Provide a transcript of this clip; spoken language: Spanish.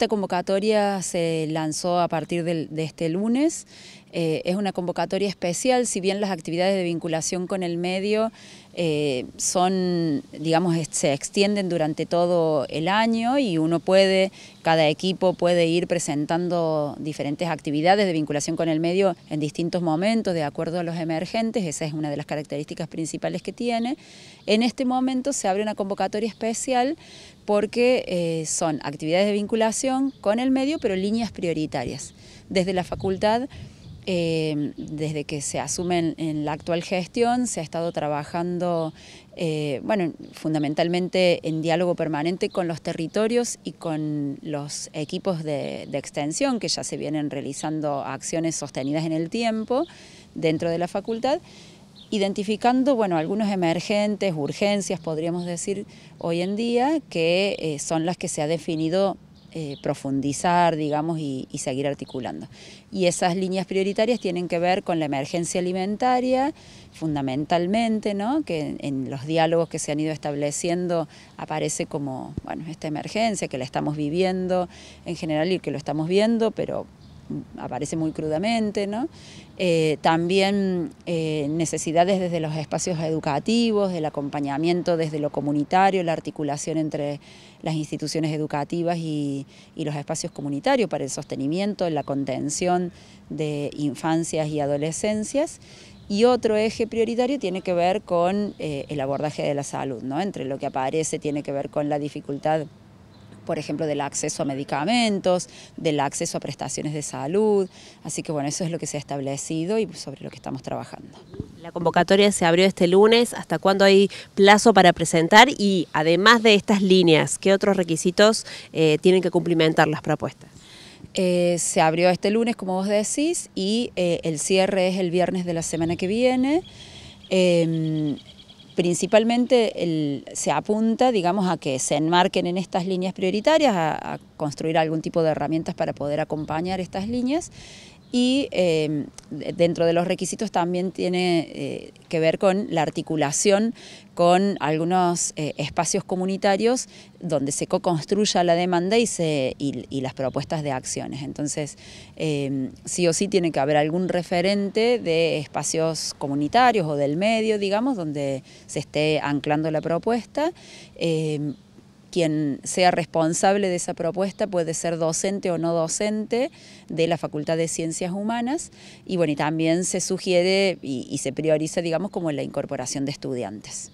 Esta convocatoria se lanzó a partir de, este lunes. Eh, es una convocatoria especial, si bien las actividades de vinculación con el medio eh, son, digamos, se extienden durante todo el año y uno puede, cada equipo puede ir presentando diferentes actividades de vinculación con el medio en distintos momentos de acuerdo a los emergentes, esa es una de las características principales que tiene. En este momento se abre una convocatoria especial porque eh, son actividades de vinculación con el medio, pero líneas prioritarias. Desde la facultad, eh, desde que se asume en, la actual gestión, se ha estado trabajando, eh, bueno, fundamentalmente en diálogo permanente con los territorios y con los equipos de, extensión que ya se vienen realizando acciones sostenidas en el tiempo dentro de la facultad identificando bueno, algunos emergentes, urgencias, podríamos decir, hoy en día, que eh, son las que se ha definido eh, profundizar, digamos, y, seguir articulando. Y esas líneas prioritarias tienen que ver con la emergencia alimentaria, fundamentalmente, ¿no? Que en, los diálogos que se han ido estableciendo aparece como, bueno, esta emergencia que la estamos viviendo en general y que lo estamos viendo, pero aparece muy crudamente, ¿no? Eh, también eh, necesidades desde los espacios educativos, el acompañamiento desde lo comunitario, la articulación entre las instituciones educativas y, los espacios comunitarios para el sostenimiento, la contención de infancias y adolescencias. Y otro eje prioritario tiene que ver con eh, el abordaje de la salud, ¿no? entre lo que aparece tiene que ver con la dificultad por ejemplo, del acceso a medicamentos, del acceso a prestaciones de salud. Así que bueno, eso es lo que se ha establecido y sobre lo que estamos trabajando. La convocatoria se abrió este lunes. ¿Hasta cuándo hay plazo para presentar? Y además de estas líneas, ¿qué otros requisitos eh, tienen que cumplimentar las propuestas? Eh, se abrió este lunes, como vos decís, y eh, el cierre es el viernes de la semana que viene. Em, principalmente se apunta, digamos, a que se enmarquen en estas líneas prioritarias, a construir algún tipo de herramientas para poder acompañar estas líneas y em, dentro de los requisitos también tiene eh, que ver con la articulación con algunos eh, espacios comunitarios donde se co-construya la demanda y, se, y, y, las propuestas de acciones. Entonces, em, sí o sí tiene que haber algún referente de espacios comunitarios o del medio, digamos, donde se esté anclando la propuesta em, quien sea responsable de esa propuesta puede ser docente o no docente de la Facultad de Ciencias Humanas y bueno, también se sugiere y, y se prioriza, digamos, como la incorporación de estudiantes.